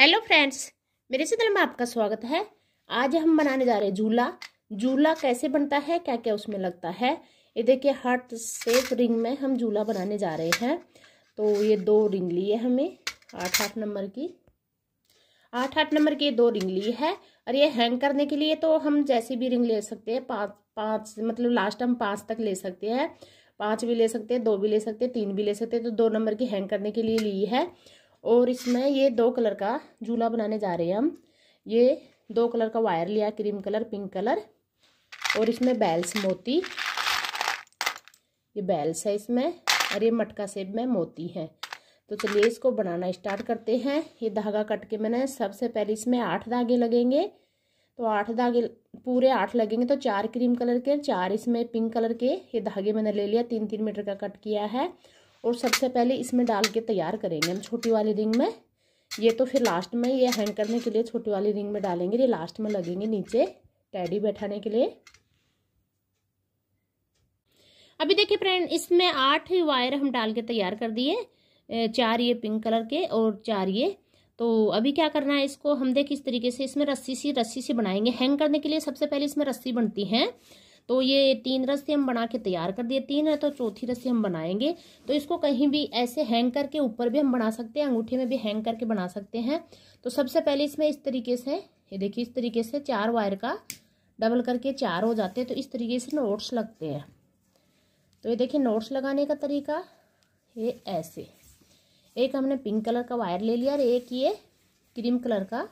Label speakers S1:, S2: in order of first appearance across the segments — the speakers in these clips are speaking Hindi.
S1: हेलो फ्रेंड्स मेरे चैनल में आपका स्वागत है आज हम बनाने जा रहे हैं झूला झूला कैसे बनता है क्या क्या उसमें लगता है ये देखिए हार्ट सेफ रिंग में हम झूला बनाने जा रहे हैं तो ये दो रिंग ली है हमें आठ आठ नंबर की आठ आठ नंबर की दो रिंग ली है और ये हैंग करने के लिए तो हम जैसी भी रिंग ले सकते हैं पाँच पाँच मतलब लास्ट हम पाँच तक ले सकते हैं पाँच भी ले सकते हैं दो भी ले सकते हैं तीन भी ले सकते हैं तो दो नंबर की हैंग करने के लिए ली है और इसमें ये दो कलर का झूला बनाने जा रहे हैं हम ये दो कलर का वायर लिया क्रीम कलर पिंक कलर और इसमें बैल्स मोती ये बैल्स है इसमें और ये मटका सेब में मोती है तो चलिए इसको बनाना स्टार्ट करते हैं ये धागा कट के मैंने सबसे पहले इसमें आठ धागे लगेंगे तो आठ धागे पूरे आठ लगेंगे तो चार क्रीम कलर के चार इसमें पिंक कलर के ये धागे मैंने ले लिया तीन तीन मीटर का कट किया है और सबसे पहले इसमें डाल के तैयार करेंगे हम छोटी वाली रिंग में ये तो फिर लास्ट में ये हैंग करने के लिए छोटी वाली रिंग में डालेंगे ये लास्ट में लगेंगे नीचे टैडी बैठाने के लिए अभी देखिए फ्रेंड इसमें आठ वायर हम डाल के तैयार कर दिए चार ये पिंक कलर के और चार ये तो अभी क्या करना है इसको हम देख इस तरीके से इसमें रस्सी सी रस्सी सी बनाएंगे हैंग करने के लिए सबसे पहले इसमें रस्सी बनती है तो ये तीन रस्सी हम बना के तैयार कर दिए तीन है तो चौथी रस्सी हम बनाएंगे तो इसको कहीं भी ऐसे हैंग करके ऊपर भी हम बना सकते हैं अंगूठे में भी हैंग करके बना सकते हैं तो सबसे पहले इसमें इस तरीके से ये देखिए इस तरीके से चार वायर का डबल करके चार हो जाते हैं तो इस तरीके से नोट्स लगते हैं तो ये देखिए नोट्स लगाने का तरीका ये ऐसे एक हमने पिंक कलर का वायर ले लिया और एक ये क्रीम कलर का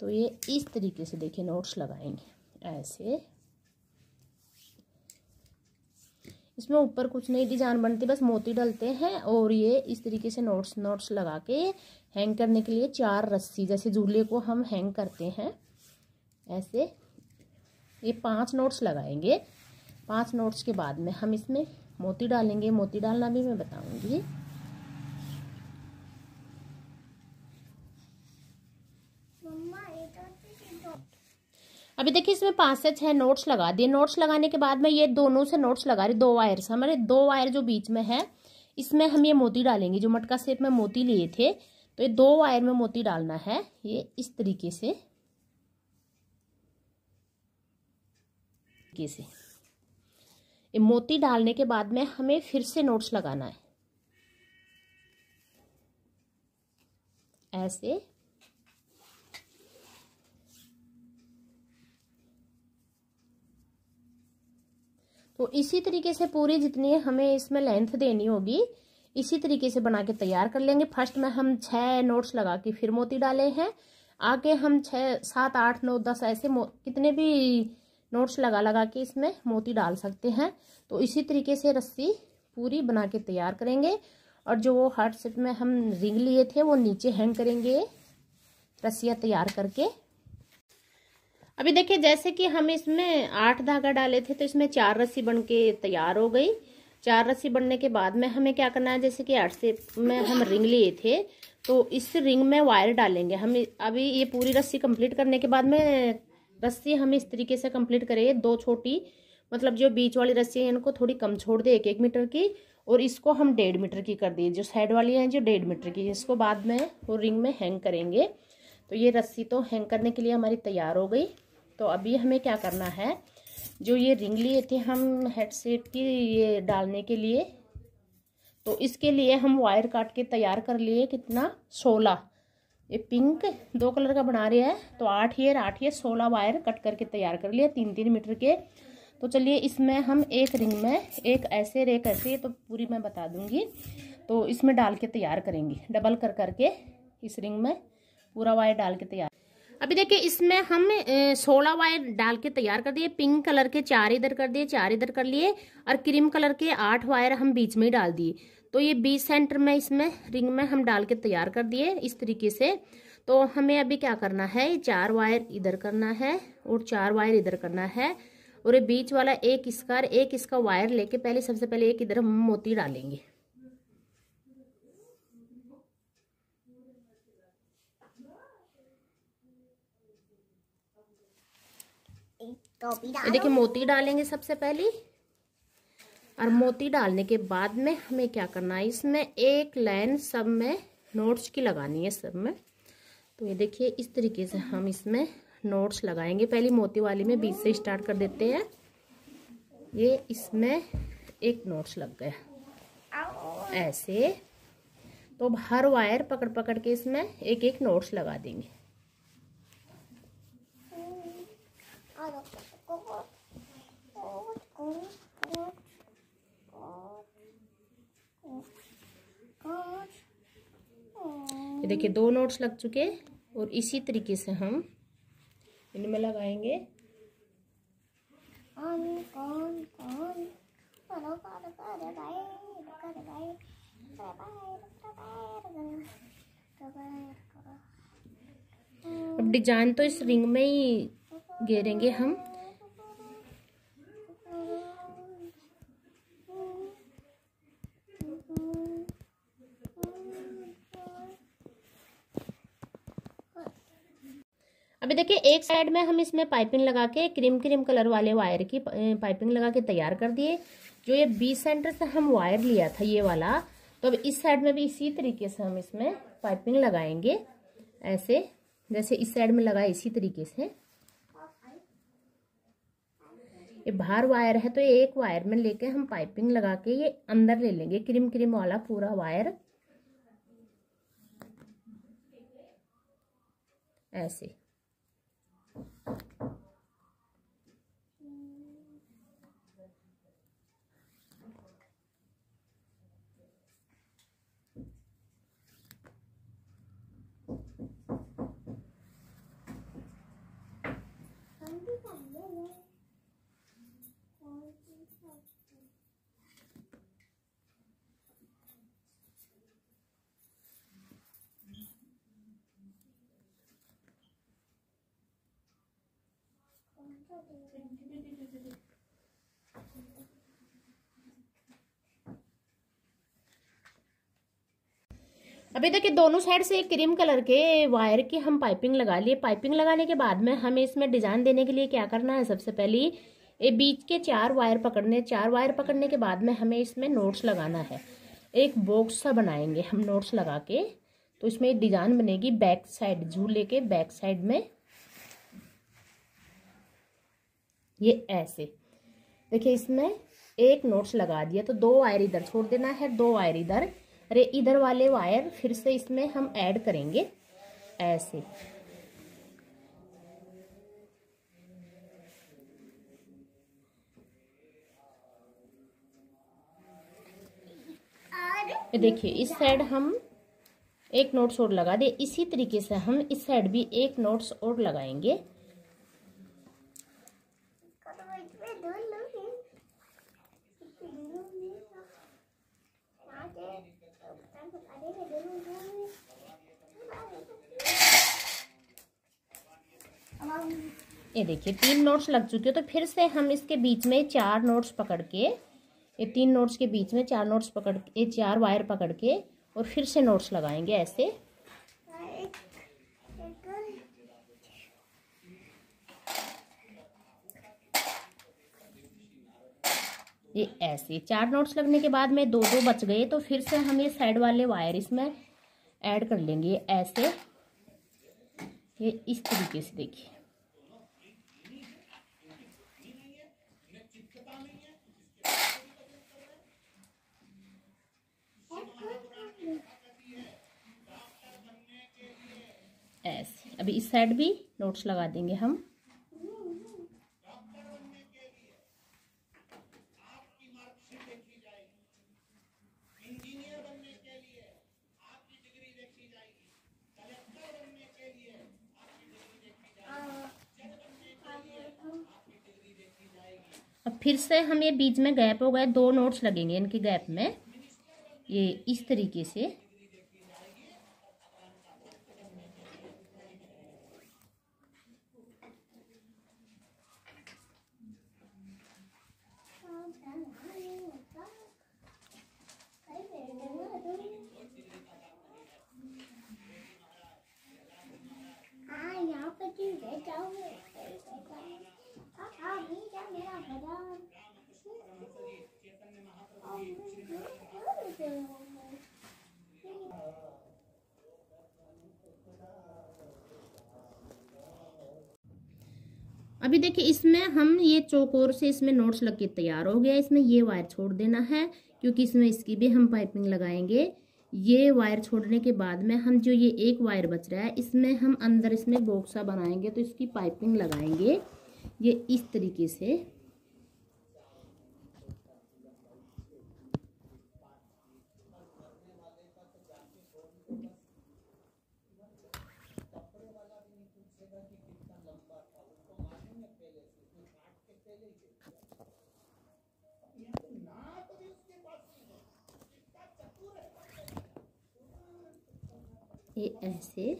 S1: तो ये इस तरीके से देखिए नोट्स लगाएंगे ऐसे इसमें ऊपर कुछ नहीं डिजाइन बनती बस मोती डलते हैं और ये इस तरीके से नोट्स नोट्स लगा के हैंग करने के लिए चार रस्सी जैसे झूले को हम हैंग करते हैं ऐसे ये पांच नोट्स लगाएंगे पांच नोट्स के बाद में हम इसमें मोती डालेंगे मोती डालना भी मैं बताऊंगी अभी देखिए इसमें पांच से छह नोट्स लगा दिए नोट्स लगाने के बाद में ये दोनों से नोट्स लगा रही दो वायर से हमारे दो वायर जो बीच में है इसमें हम ये मोती डालेंगे जो मटका सेप में मोती लिए थे तो ये दो वायर में मोती डालना है ये इस तरीके से तरीके से ये मोती डालने के बाद में हमें फिर से नोट्स लगाना है ऐसे तो इसी तरीके से पूरी जितनी हमें इसमें लेंथ देनी होगी इसी तरीके से बना के तैयार कर लेंगे फर्स्ट में हम छः नोट्स लगा के फिर मोती डाले हैं आगे हम छः सात आठ नौ दस ऐसे कितने भी नोट्स लगा लगा के इसमें मोती डाल सकते हैं तो इसी तरीके से रस्सी पूरी बना के तैयार करेंगे और जो वो हार्ट सेप में हम रिंग लिए थे वो नीचे हैंग करेंगे रस्सियाँ तैयार करके अभी देखिए जैसे कि हम इसमें आठ धागा डाले थे तो इसमें चार रस्सी बन के तैयार हो गई चार रस्सी बनने के बाद में हमें क्या करना है जैसे कि आठ से में हम रिंग लिए थे तो इस रिंग में वायर डालेंगे हम अभी ये पूरी रस्सी कंप्लीट करने के बाद में रस्सी हम इस तरीके से कंप्लीट करेंगे दो छोटी मतलब जो बीच वाली रस्सी है इनको थोड़ी कम छोड़ दें एक एक मीटर की और इसको हम डेढ़ मीटर की कर दिए जो साइड वाली हैं जो डेढ़ मीटर की इसको बाद में वो रिंग में हैंग करेंगे तो ये रस्सी तो हैंग करने के लिए हमारी तैयार हो गई तो अभी हमें क्या करना है जो ये रिंग लिए थे हम हेडसेट की ये डालने के लिए तो इसके लिए हम वायर काट के तैयार कर लिए कितना सोलह ये पिंक दो कलर का बना रहे हैं तो आठ ईयर आठ ईयर सोलह वायर कट करके तैयार कर लिए तीन तीन मीटर के तो चलिए इसमें हम एक रिंग में एक ऐसे रेक ऐसे तो पूरी मैं बता दूंगी तो इसमें डाल के तैयार करेंगे डबल कर करके इस रिंग में पूरा वायर डाल के तैयार अभी देखिए इसमें हम सोलह वायर डाल के तैयार कर दिए पिंक कलर के चार इधर कर दिए चार इधर कर लिए और क्रीम कलर के आठ वायर हम बीच में ही डाल दिए तो ये बीस सेंटर में इसमें रिंग में हम डाल के तैयार कर दिए इस तरीके से तो हमें अभी क्या करना है चार वायर इधर करना है और चार वायर इधर करना है और ये बीच वाला एक इसका एक इसका वायर लेके पहले सबसे पहले एक इधर हम मोती डालेंगे टोपी देखिए मोती डालेंगे सबसे पहले और मोती डालने के बाद में हमें क्या करना है इसमें एक लाइन सब में नोट्स की लगानी है सब में तो ये देखिए इस तरीके से हम इसमें नोट्स लगाएंगे पहले मोती वाली में बीच से स्टार्ट कर देते हैं ये इसमें एक नोट्स लग गया ऐसे तो हर वायर पकड़ पकड़ के इसमें एक एक नोट्स लगा देंगे ये देखिए दो नोट्स लग चुके और इसी तरीके से हम इनमें लगाएंगे अब डिजाइन तो इस रिंग में ही घेरेंगे हम अभी देखिए एक साइड में हम इसमें पाइपिंग लगा के क्रीम क्रीम कलर वाले वायर की पाइपिंग लगा के तैयार कर दिए जो ये बी सेंटर से हम वायर लिया था ये वाला तो अब इस साइड में भी इसी तरीके से हम इसमें पाइपिंग लगाएंगे ऐसे जैसे इस साइड में लगाए इसी तरीके से ये बाहर वायर है तो ये एक वायर में लेके हम पाइपिंग लगा के ये अंदर ले लेंगे क्रीम क्रीम वाला पूरा वायर ऐसे Thank you. अभी देखिए दोनों साइड से क्रीम कलर के वायर की हम पाइपिंग लगा लिए पाइपिंग लगाने के बाद में हमें इसमें डिजाइन देने के लिए क्या करना है सबसे पहले ये बीच के चार वायर पकड़ने चार वायर पकड़ने के बाद में हमें इसमें नोट्स लगाना है एक बॉक्स सा बनाएंगे हम नोट्स लगा के तो इसमें डिजाइन बनेगी बैक साइड झूले के बैक साइड में ये ऐसे देखिए इसमें एक नोट्स लगा दिया तो दो वायर इधर छोड़ देना है दो वायर इधर अरे इधर वाले वायर फिर से इसमें हम ऐड करेंगे ऐसे देखिए इस साइड हम एक नोट्स और लगा दे इसी तरीके से हम इस साइड भी एक नोट्स और लगाएंगे देखिए तीन नोट्स लग चुके हैं तो फिर से हम इसके बीच में चार नोट्स पकड़ के ये तीन नोट्स के बीच में चार नोट्स पकड़ के चार वायर पकड़ के और फिर से नोट्स लगाएंगे ऐसे ये ऐसे चार नोट्स लगने के बाद में दो दो बच गए तो फिर से हम ये साइड वाले वायर इसमें ऐड कर लेंगे ऐसे ये इस तरीके से देखिए एस अभी इस साइड भी नोट्स लगा देंगे हम अब फिर से हम ये बीच में गैप हो गए दो नोट्स लगेंगे इनके गैप में ये इस तरीके से अभी देखिए इसमें हम ये चौकोर से इसमें नोट्स लग के तैयार हो गया इसमें ये वायर छोड़ देना है क्योंकि इसमें इसकी भी हम पाइपिंग लगाएंगे ये वायर छोड़ने के बाद में हम जो ये एक वायर बच रहा है इसमें हम अंदर इसमें बोक्सा बनाएंगे तो इसकी पाइपिंग लगाएंगे ये इस तरीके से ये ऐसे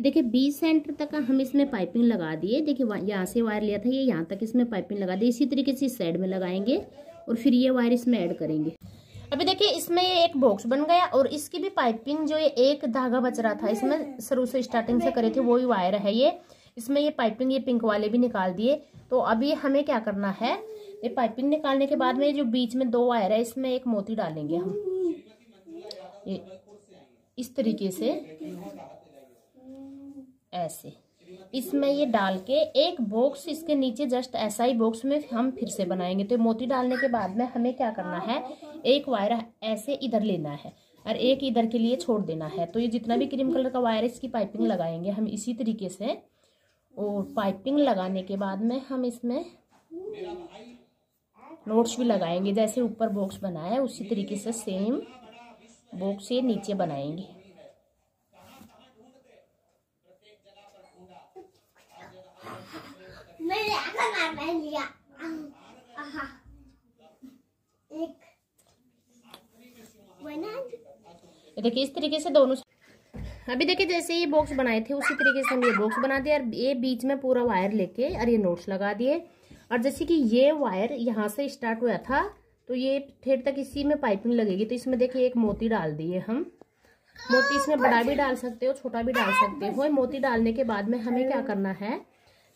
S1: देखिए बीस सेंटर तक हम इसमें पाइपिंग लगा दिए देखिए यहाँ से वायर लिया था ये यहाँ तक इसमें पाइपिंग लगा दी इसी तरीके से इस साइड में लगाएंगे और फिर ये वायर इसमें ऐड करेंगे अभी देखिए इसमें ये एक बॉक्स बन गया और इसकी भी पाइपिंग जो ये एक धागा बच रहा था इसमें शुरू से स्टार्टिंग से करे थे वो ही वायर है ये इसमें ये पाइपिंग ये पिंक वाले भी निकाल दिए तो अभी हमें क्या करना है ये पाइपिंग निकालने के बाद में जो बीच में दो वायर है इसमें एक मोती डालेंगे हम ये इस तरीके से ऐसे इसमें ये डाल के एक बॉक्स इसके नीचे जस्ट ऐसा ही बॉक्स में हम फिर से बनाएंगे तो मोती डालने के बाद में हमें क्या करना है एक वायर ऐसे इधर लेना है और एक इधर के लिए छोड़ देना है तो ये जितना भी क्रीम कलर का वायर है इसकी पाइपिंग लगाएंगे हम इसी तरीके से और पाइपिंग लगाने के बाद में हम इसमें नोट्स भी लगाएंगे जैसे ऊपर बॉक्स बनाया है उसी तरीके से सेम बॉक्स ये नीचे बनाएंगे ये देखिए इस तरीके से दोनों अभी देखिए जैसे ये बॉक्स बनाए थे उसी तरीके से हम ये बॉक्स बना दिया और ये बीच में पूरा वायर लेके और ये नोट्स लगा दिए और जैसे कि ये वायर यहाँ से स्टार्ट हुआ था तो ये फिर तक इसी में पाइपिंग लगेगी तो इसमें देखिए एक मोती डाल दिए हम मोती इसमें बड़ा भी डाल सकते हो छोटा भी डाल सकते हो मोती डालने के बाद में हमें क्या करना है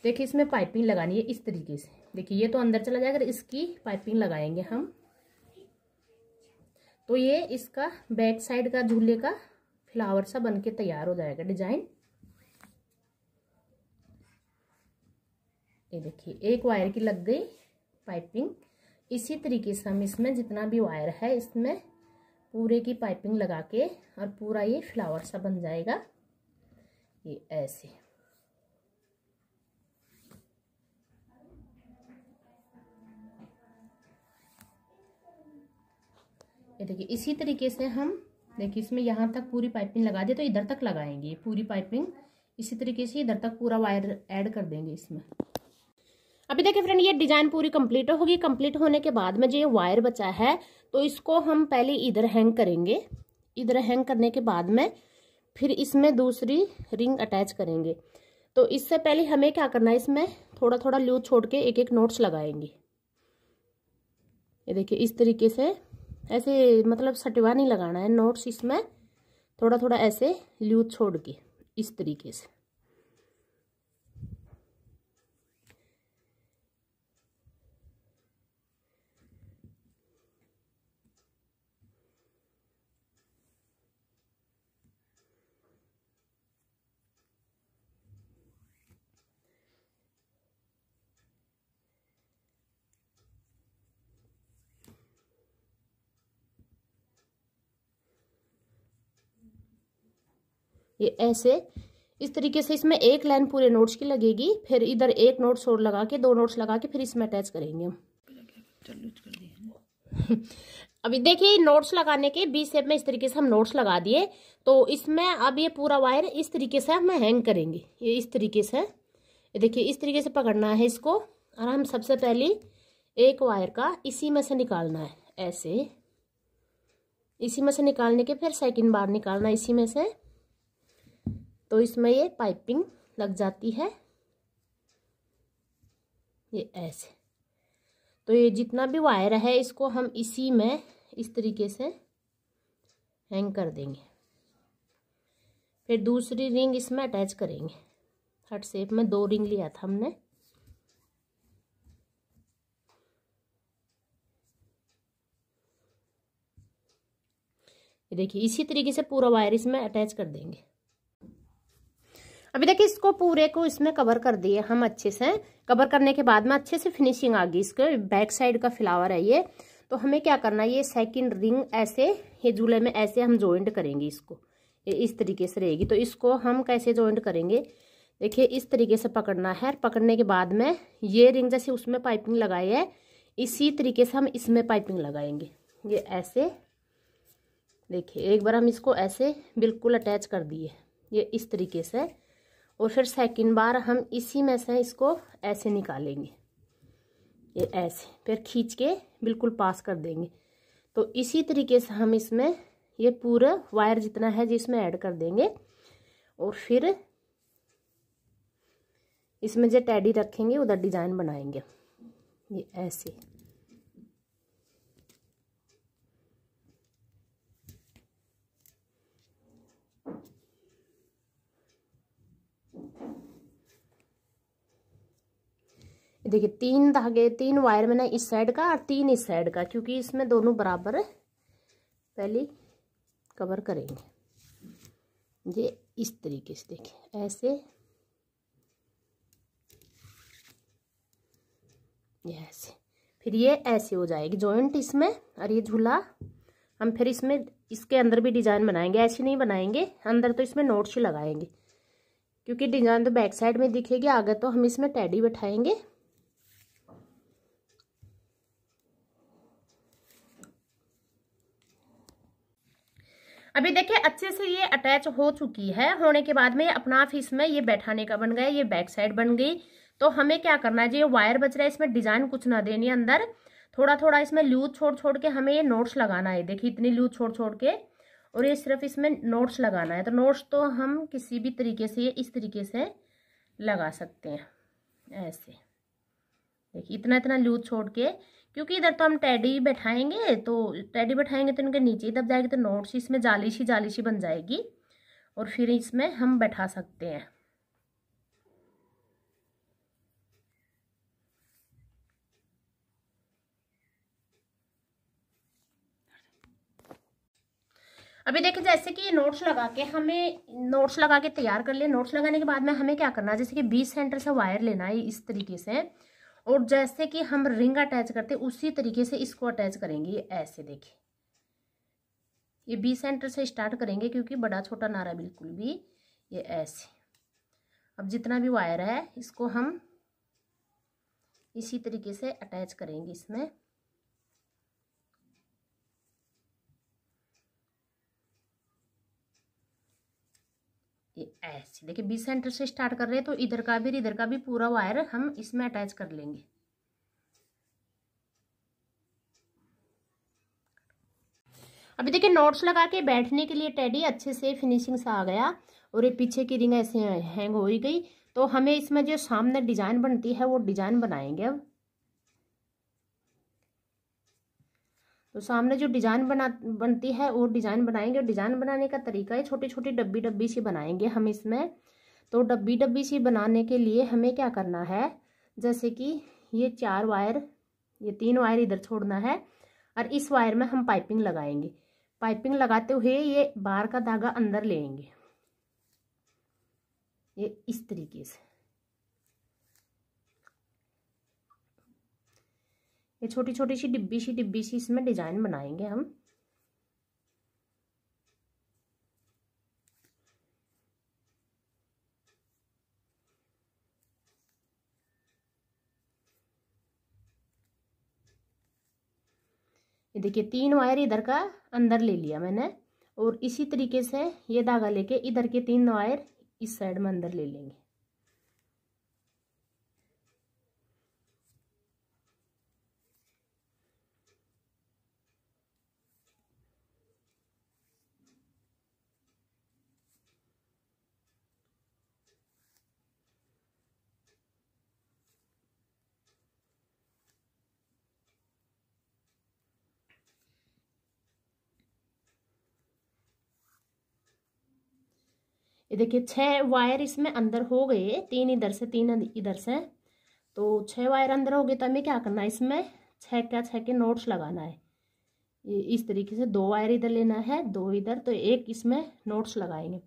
S1: देखिए इसमें पाइपिंग लगानी है इस तरीके से देखिए ये तो अंदर चला जाएगा तो इसकी पाइपिंग लगाएंगे हम तो ये इसका बैक साइड का झूले का फ्लावर सा बन के तैयार हो जाएगा डिजाइन ये देखिए एक वायर की लग गई पाइपिंग इसी तरीके से हम इसमें जितना भी वायर है इसमें पूरे की पाइपिंग लगा के और पूरा ये फ्लावर सा बन जाएगा ये ऐसे ये देखिए इसी तरीके से हम देखिए इसमें यहाँ तक पूरी पाइपिंग लगा दी तो इधर तक लगाएंगे पूरी पाइपिंग इसी तरीके से इधर तक पूरा वायर ऐड कर देंगे इसमें अभी देखिए फ्रेंड ये डिजाइन पूरी कंप्लीट होगी कंप्लीट होने के बाद में जो ये वायर बचा है तो इसको हम पहले इधर हैंग करेंगे इधर हैंग करने के बाद में फिर इसमें दूसरी रिंग अटैच करेंगे तो इससे पहले हमें क्या करना है इसमें थोड़ा थोड़ा लूज छोड़ के एक एक नोट्स लगाएंगे ये देखिए इस तरीके से ऐसे मतलब सटवा नहीं लगाना है नोट्स इसमें थोड़ा थोड़ा ऐसे लूज छोड़ के इस तरीके से ये ऐसे इस तरीके से इसमें एक लाइन पूरे नोट्स की लगेगी फिर इधर एक नोट्स और लगा के दो नोट्स लगा के फिर इसमें अटैच करेंगे हम अभी देखिए नोट्स लगाने के बी से में इस तरीके से हम नोट्स लगा दिए तो इसमें अब ये पूरा वायर इस तरीके से हम हैंग करेंगे ये इस तरीके से ये देखिए इस तरीके से पकड़ना है इसको और हम सबसे पहले एक वायर का इसी में से निकालना है ऐसे इसी में से निकालने के फिर सेकंड बार निकालना इसी में से तो इसमें ये पाइपिंग लग जाती है ये ऐसे तो ये जितना भी वायर है इसको हम इसी में इस तरीके से हैंग कर देंगे फिर दूसरी रिंग इसमें अटैच करेंगे हट सेप में दो रिंग लिया था हमने देखिए इसी तरीके से पूरा वायर इसमें अटैच कर देंगे अभी देखिए इसको पूरे को इसमें कवर कर दिए हम अच्छे से कवर करने के बाद में अच्छे से फिनिशिंग आ गई इसके बैक साइड का फ्लावर है ये तो हमें क्या करना है ये सेकेंड रिंग ऐसे ये झूले में ऐसे हम ज्वाइंट करेंगे इसको ये इस तरीके से रहेगी तो इसको हम कैसे ज्वाइंट करेंगे देखिए इस तरीके से पकड़ना है पकड़ने के बाद में ये रिंग जैसे उसमें पाइपिंग लगाई है इसी तरीके से हम इसमें पाइपिंग लगाएंगे ये ऐसे देखिए एक बार हम इसको ऐसे बिल्कुल अटैच कर दिए ये इस तरीके से और फिर सेकंड बार हम इसी में से इसको ऐसे निकालेंगे ये ऐसे फिर खींच के बिल्कुल पास कर देंगे तो इसी तरीके से हम इसमें ये पूरा वायर जितना है जिसमें ऐड कर देंगे और फिर इसमें जो टैडी रखेंगे उधर डिजाइन बनाएंगे ये ऐसे देखिए तीन धागे तीन वायर मैंने इस साइड का और तीन इस साइड का क्योंकि इसमें दोनों बराबर पहली पहले कवर करेंगे ये इस तरीके से देखिए ऐसे ये ऐसे फिर ये ऐसे हो जाएगी जॉइंट इसमें और ये झूला हम फिर इसमें इसके अंदर भी डिजाइन बनाएंगे ऐसे नहीं बनाएंगे अंदर तो इसमें नोट्स ही लगाएंगे क्योंकि डिजाइन तो बैक साइड में दिखेगी आगे तो हम इसमें टैडी बैठाएंगे अभी देखिए अच्छे से ये अटैच हो चुकी है होने के बाद में अपना आप इसमें ये बैठाने का बन गया ये बैक साइड बन गई तो हमें क्या करना है जो ये वायर बच रहा है इसमें डिजाइन कुछ ना देनी अंदर थोड़ा थोड़ा इसमें लूज छोड़ छोड़ के हमें ये नोट्स लगाना है देखिए इतनी लूज छोड़ छोड़ के और ये सिर्फ इसमें नोट्स लगाना है तो नोट्स तो हम किसी भी तरीके से ये इस तरीके से लगा सकते हैं ऐसे देखिए इतना इतना लूज छोड़ के क्योंकि इधर तो हम टेडी बैठाएंगे तो टेडी बैठाएंगे तो इनके नीचे ही दब जाएगी तो नोट सी इसमें जाली सी जाली सी बन जाएगी और फिर इसमें हम बैठा सकते हैं
S2: अभी देखें जैसे कि ये नोट्स लगा के हमें
S1: नोट्स लगा के तैयार कर लिए नोट्स लगाने के बाद में हमें क्या करना है जैसे कि बीस सेंटर से वायर लेना है इस तरीके से और जैसे कि हम रिंग अटैच करते उसी तरीके से इसको अटैच करेंगे ये ऐसे देखिए ये बी सेंटर से स्टार्ट करेंगे क्योंकि बड़ा छोटा नारा बिल्कुल भी ये ऐसे अब जितना भी वायर है इसको हम इसी तरीके से अटैच करेंगे इसमें ऐसे देखिए बी सेंटर से स्टार्ट कर रहे हैं तो इधर का भी इधर का भी पूरा वायर हम इसमें अटैच कर लेंगे अभी देखिए नोट्स लगा के बैठने के लिए टेडी अच्छे से फिनिशिंग से आ गया और ये पीछे की रिंग ऐसे हैंग हो ही गई तो हमें इसमें जो सामने डिजाइन बनती है वो डिजाइन बनाएंगे अब तो सामने जो डिज़ाइन बना बनती है वो डिज़ाइन बनाएंगे और डिज़ाइन बनाने का तरीका है छोटी छोटी डब्बी डब्बी सी बनाएंगे हम इसमें तो डब्बी डब्बी सी बनाने के लिए हमें क्या करना है जैसे कि ये चार वायर ये तीन वायर इधर छोड़ना है और इस वायर में हम पाइपिंग लगाएंगे पाइपिंग लगाते हुए ये बार का धागा अंदर लेंगे ये इस तरीके से ये छोटी छोटी सी डिब्बी सी डिब्बी सी इसमें डिजाइन बनाएंगे हम ये देखिए तीन वायर इधर का अंदर ले लिया मैंने और इसी तरीके से ये धागा लेके इधर के तीन वायर इस साइड में अंदर ले लेंगे ये देखिए छह वायर इसमें अंदर हो गए तीन इधर से तीन इधर से तो छह वायर अंदर हो गए तो हमें क्या करना है इसमें छह क्या छह के नोट्स लगाना है ये इस तरीके से दो वायर इधर लेना है दो इधर तो एक इसमें नोट्स लगाएंगे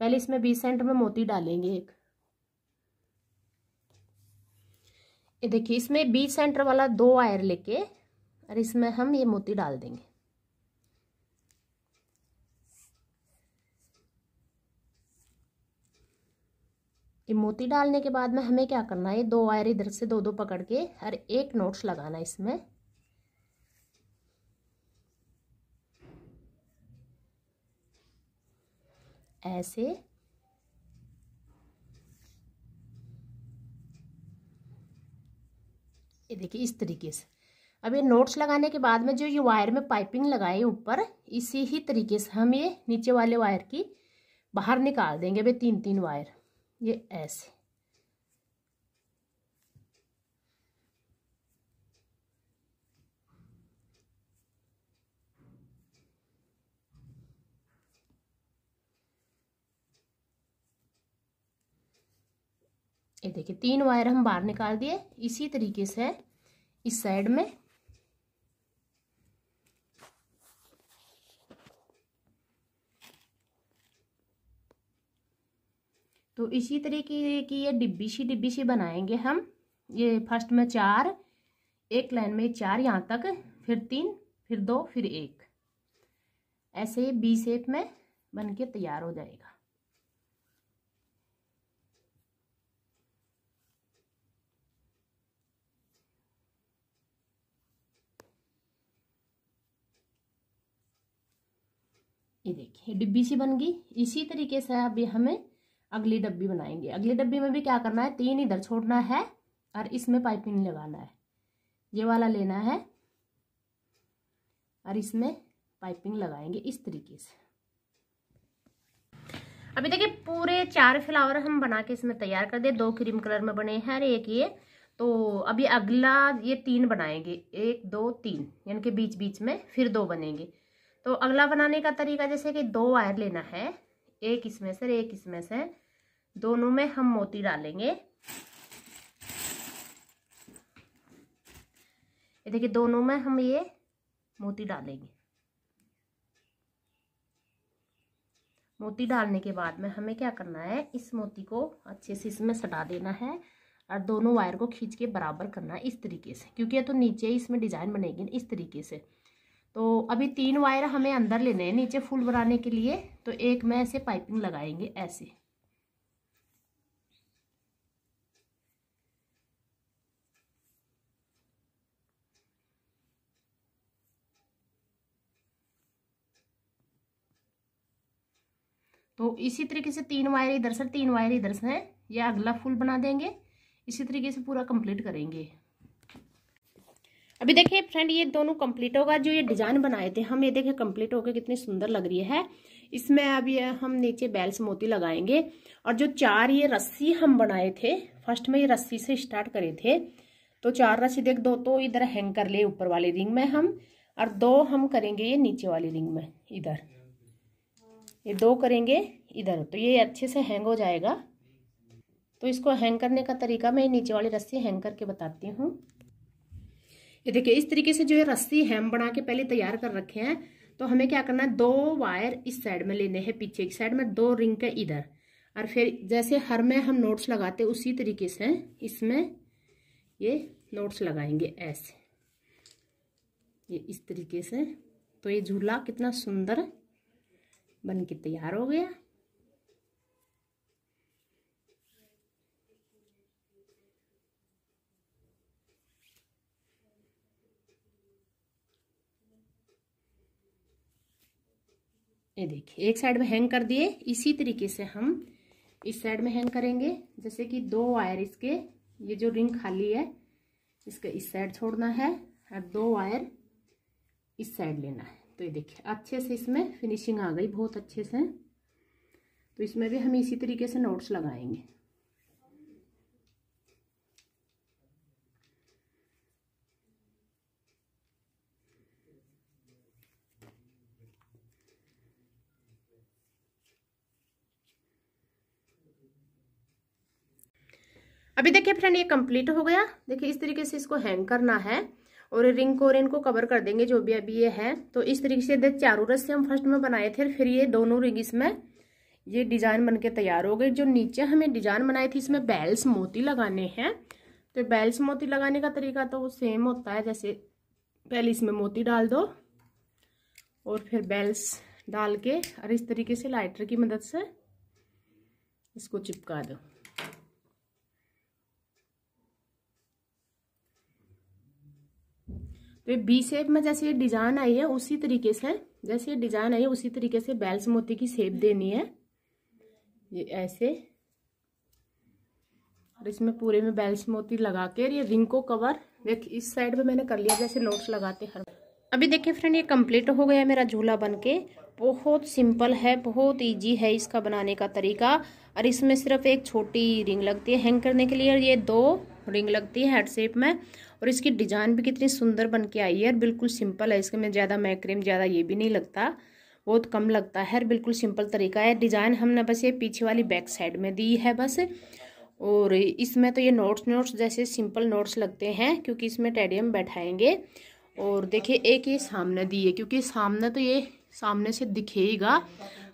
S1: पहले इसमें बीस सेंट में मोती डालेंगे एक ये देखिए इसमें बीस सेंटर वाला दो वायर लेके और इसमें हम ये मोती डाल देंगे ये मोती डालने के बाद में हमें क्या करना है दो वायर इधर से दो दो पकड़ के हर एक नोट्स लगाना है इसमें ऐसे ये देखिए इस तरीके से अब ये नोट्स लगाने के बाद में जो ये वायर में पाइपिंग लगाए ऊपर इसी ही तरीके से हम ये नीचे वाले वायर की बाहर निकाल देंगे अभी तीन तीन वायर ये ऐसे ये देखिए तीन वायर हम बाहर निकाल दिए इसी तरीके से इस साइड में इसी तरीके की ये डिब्बी सी डिब्बी सी बनाएंगे हम ये फर्स्ट में चार एक लाइन में चार यहाँ तक फिर तीन फिर दो फिर एक ऐसे बी शेप में बन के तैयार हो जाएगा ये देखिए डिब्बी सी बन गई इसी तरीके से अब हमें अगली डब्बी बनाएंगे अगली डब्बी में भी क्या करना है तीन इधर छोड़ना है और इसमें पाइपिंग लगाना है ये वाला लेना है और इसमें पाइपिंग लगाएंगे इस तरीके से अभी देखिए पूरे चार फ्लावर हम बना के इसमें तैयार कर दिए दो क्रीम कलर में बने हैं और एक ये तो अभी अगला ये तीन बनाएंगे एक दो तीन यानी कि बीच बीच में फिर दो बनेंगे तो अगला बनाने का तरीका जैसे कि दो वायर लेना है एक इसमें से एक इसमें से दोनों में हम मोती डालेंगे ये देखिए दोनों में हम ये मोती डालेंगे मोती डालने के बाद में हमें क्या करना है इस मोती को अच्छे से इसमें सटा देना है और दोनों वायर को खींच के बराबर करना है इस तरीके से क्योंकि ये तो नीचे ही इसमें डिजाइन बनेगी इस तरीके से तो अभी तीन वायर हमें अंदर लेने हैं नीचे फूल बनाने के लिए तो एक में ऐसे पाइपिंग लगाएंगे ऐसे तो इसी तरीके से तीन वायर इधर से तीन वायर इधर से ये अगला फूल बना देंगे इसी तरीके से पूरा कंप्लीट करेंगे अभी देखिए फ्रेंड ये दोनों कंप्लीट होगा जो ये डिजाइन बनाए थे हम ये देखिए कंप्लीट होकर कितनी सुंदर लग रही है इसमें अब ये हम नीचे बैल्स मोती लगाएंगे और जो चार ये रस्सी हम बनाए थे फर्स्ट में ये रस्सी से स्टार्ट करे थे तो चार रस्सी देख दो तो इधर हैंग कर ले ऊपर वाले रिंग में हम और दो हम करेंगे ये नीचे वाली रिंग में इधर ये दो करेंगे इधर तो ये अच्छे से हैंग हो जाएगा तो इसको हैंग करने का तरीका मैं नीचे वाली रस्सी हैंग करके बताती हूँ ये देखिए इस तरीके से जो है रस्सी हैम बना के पहले तैयार कर रखे हैं तो हमें क्या करना है दो वायर इस साइड में लेने हैं पीछे की साइड में दो रिंग के इधर और फिर जैसे हर में हम नोट्स लगाते उसी तरीके से इसमें ये नोट्स लगाएंगे ऐसे ये इस तरीके से तो ये झूला कितना सुंदर बन के तैयार हो गया ये देखिए एक साइड में हैंग कर दिए इसी तरीके से हम इस साइड में हैंग करेंगे जैसे कि दो वायर इसके ये जो रिंग खाली है इसका इस साइड छोड़ना है और दो वायर इस साइड लेना है तो ये देखिए अच्छे से इसमें फिनिशिंग आ गई बहुत अच्छे से तो इसमें भी हम इसी तरीके से नोट्स लगाएंगे अभी देखिए फ्रेंड ये कंप्लीट हो गया देखिए इस तरीके से इसको हैंग करना है और रिंग को और इनको कवर कर देंगे जो भी अभी ये है तो इस तरीके से चारों रस से हम फर्स्ट में बनाए थे फिर ये दोनों रिंग इसमें ये डिजाइन बनके तैयार हो गई जो नीचे हमें डिजाइन बनाई थी इसमें बैल्स मोती लगाने हैं तो बैल्स मोती लगाने का तरीका तो सेम होता है जैसे पहले इसमें मोती डाल दो और फिर बैल्स डाल के और इस तरीके से लाइटर की मदद से इसको चिपका दो तो ये बी शेप में जैसे ये डिजाइन आई है उसी तरीके से जैसे ये डिजाइन आई है उसी तरीके से बैल्स मोती की शेप देनी है ये ऐसे और इसमें पूरे में बैल्स मोती लगा के ये रिंग को कवर देख इस साइड पे मैंने कर लिया जैसे नोट्स लगाते हर अभी देखिए फ्रेंड ये कंप्लीट हो गया मेरा झूला बन के बहुत सिंपल है बहुत इजी है इसका बनाने का तरीका और इसमें सिर्फ एक छोटी रिंग लगती है हैंग करने के लिए और ये दो रिंग लगती है हेड शेप में और इसकी डिजाइन भी कितनी सुंदर बन के आई है और बिल्कुल सिंपल है इसके में ज़्यादा मैक्रीम ज़्यादा ये भी नहीं लगता बहुत कम लगता है और बिल्कुल सिंपल तरीका है डिजाइन हमने बस ये पीछे वाली बैक साइड में दी है बस और इसमें तो ये नोट्स नोट्स जैसे सिंपल नोट्स लगते हैं क्योंकि इसमें टेडियम बैठाएंगे और देखिए एक ये सामने दी है क्योंकि सामने तो ये सामने से दिखेगा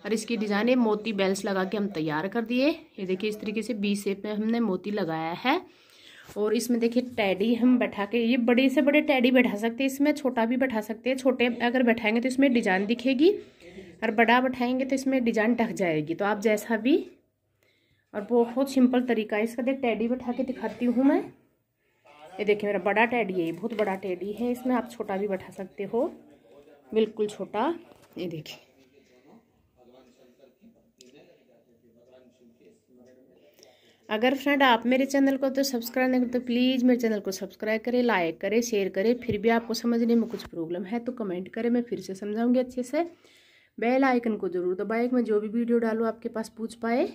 S1: और इसकी डिज़ाइन ये मोती बेल्स लगा के हम तैयार कर दिए ये देखिए इस तरीके से बी शेप में हमने मोती लगाया है और इसमें देखिए टैडी हम बैठा के ये बड़े से बड़े टैडी बैठा सकते हैं इसमें छोटा भी बैठा सकते हैं छोटे अगर बैठाएंगे तो इसमें डिजाइन दिखेगी और बड़ा बैठाएंगे तो इसमें डिजाइन ढक जाएगी तो आप जैसा भी और बहुत सिंपल तरीका है इसका देख टैडी बैठा के दिखाती हूँ मैं ये देखिए मेरा बड़ा टैडी है ये बहुत बड़ा टैडी है इसमें आप छोटा भी बैठा सकते हो बिल्कुल छोटा ये देखिए अगर फ्रेंड आप मेरे चैनल को तो सब्सक्राइब नहीं करते तो प्लीज़ मेरे चैनल को सब्सक्राइब करें लाइक करें शेयर करें फिर भी आपको समझने में कुछ प्रॉब्लम है तो कमेंट करें मैं फिर से समझाऊंगी अच्छे से बेल आइकन को जरूर दबाए मैं जो भी वीडियो डालूँ आपके पास पूछ पाए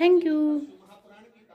S1: थैंक यू